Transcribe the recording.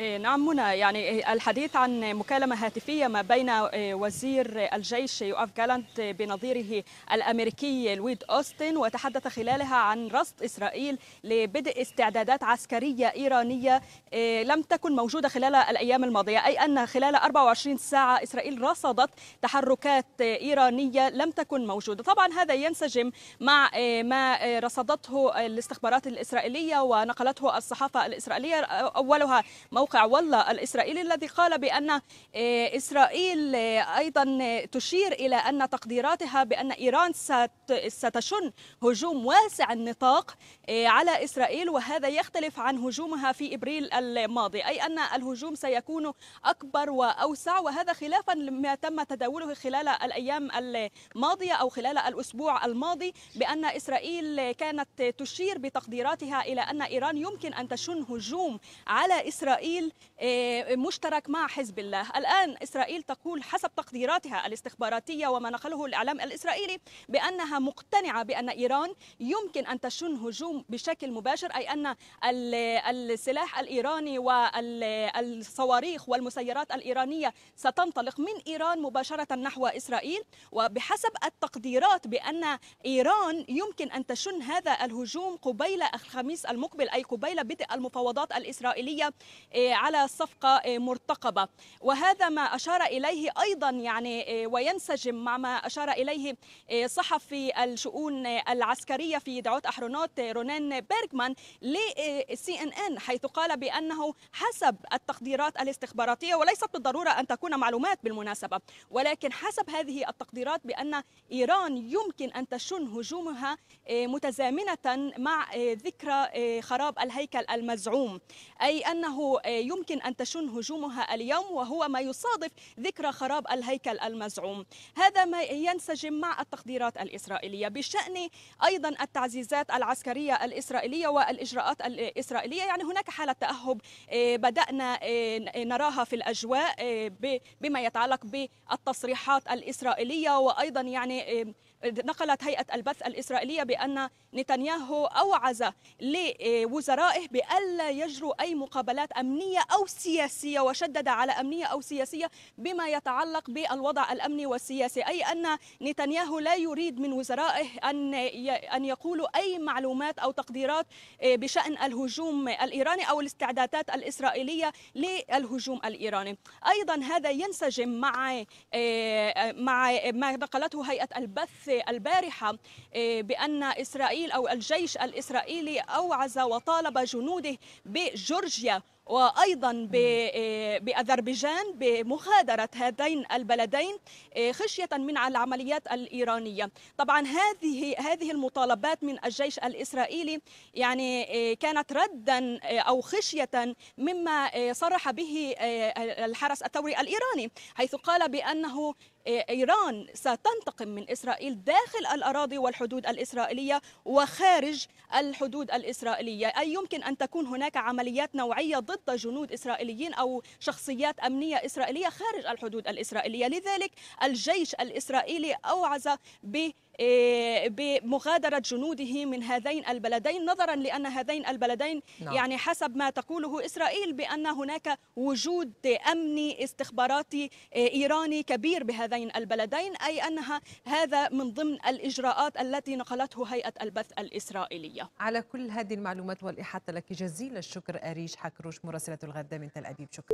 إيه، نعم منى يعني الحديث عن مكالمة هاتفية ما بين إيه، وزير الجيش يؤف جالانت بنظيره الأمريكي لويد أوستن وتحدث خلالها عن رصد إسرائيل لبدء استعدادات عسكرية إيرانية إيه، لم تكن موجودة خلال الأيام الماضية أي أن خلال 24 ساعة إسرائيل رصدت تحركات إيرانية لم تكن موجودة طبعا هذا ينسجم مع ما رصدته الاستخبارات الإسرائيلية ونقلته الصحافة الإسرائيلية أولها موقع موقع والله الإسرائيلي الذي قال بأن آه، إسرائيل آه، أيضا آه، تشير إلى أن تقديراتها بأن إيران ستشن هجوم واسع النطاق على إسرائيل وهذا يختلف عن هجومها في إبريل الماضي أي أن الهجوم سيكون أكبر وأوسع وهذا خلافا لما تم تداوله خلال الأيام الماضية أو خلال الأسبوع الماضي بأن إسرائيل كانت تشير بتقديراتها إلى أن إيران يمكن أن تشن هجوم على إسرائيل إسرائيل آه، مشترك مع حزب الله الآن إسرائيل تقول حسب تقديراتها الاستخباراتية وما نقله الإعلام الإسرائيلي بأنها مقتنعة بأن إيران يمكن أن تشن هجوم بشكل مباشر أي أن السلاح الإيراني والصواريخ والمسيرات الإيرانية ستنطلق من إيران مباشرة نحو إسرائيل وبحسب التقديرات بأن إيران يمكن أن تشن هذا الهجوم قبيل الخميس المقبل أي قبيل بدء المفاوضات الإسرائيلية آه، إيه، على صفقة إيه، مرتقبة وهذا ما أشار إليه أيضا يعني إيه، وينسجم مع ما أشار إليه صحفي الشؤون العسكرية في دعوة أحرونوت رونان بيرغمان لسي ان ان حيث قال بأنه حسب التقديرات الاستخباراتية وليست بالضرورة أن تكون معلومات بالمناسبة ولكن حسب هذه التقديرات بأن إيران يمكن أن تشن هجومها متزامنة مع ذكرى خراب الهيكل المزعوم أي أنه يمكن أن تشن هجومها اليوم وهو ما يصادف ذكرى خراب الهيكل المزعوم هذا ما ينسجم مع التقديرات الإسرائيلية بشأن أيضا التعزيزات العسكرية الإسرائيلية والإجراءات الإسرائيلية يعني هناك حالة تأهب آه، بدأنا آه، نراها في الأجواء آه، بما يتعلق بالتصريحات الإسرائيلية وأيضا يعني نقلت هيئة البث الإسرائيلية بأن نتنياهو أوعز لوزرائه بألا يجروا أي مقابلات أمنية أمنية أو سياسية وشدد على أمنية أو سياسية بما يتعلق بالوضع الأمني والسياسي أي أن نتنياهو لا يريد من وزرائه أن أن يقولوا أي معلومات أو تقديرات آه، بشأن الهجوم الإيراني أو الاستعدادات الإسرائيلية للهجوم الإيراني أيضا هذا ينسجم مع آه، مع ما نقلته هيئة البث البارحة آه، بأن إسرائيل أو الجيش الإسرائيلي أوعز وطالب جنوده بجورجيا وايضا آه، باذربيجان بمغادره هذين البلدين آه، خشيه من العمليات الايرانيه طبعا هذه هذه المطالبات من الجيش الاسرائيلي يعني آه، كانت ردا او خشيه مما صرح به الحرس الثوري الايراني حيث قال بانه إيران ستنتقم من إسرائيل داخل الأراضي والحدود الإسرائيلية وخارج الحدود الإسرائيلية أي يمكن أن تكون هناك عمليات نوعية ضد جنود إسرائيليين أو شخصيات أمنية إسرائيلية خارج الحدود الإسرائيلية لذلك الجيش الإسرائيلي أوعز ب إيه، بمغادرة جنوده من هذين البلدين نظرا لأن هذين البلدين نعم. يعني حسب ما تقوله إسرائيل بأن هناك وجود أمني استخباراتي إيه، إيراني كبير بهذين البلدين أي أنها هذا من ضمن الإجراءات التي نقلته هيئة البث الإسرائيلية على كل هذه المعلومات والإحاطة لك جزيل الشكر أريش حكروش مراسلة الغدة من تل أبيب شكرا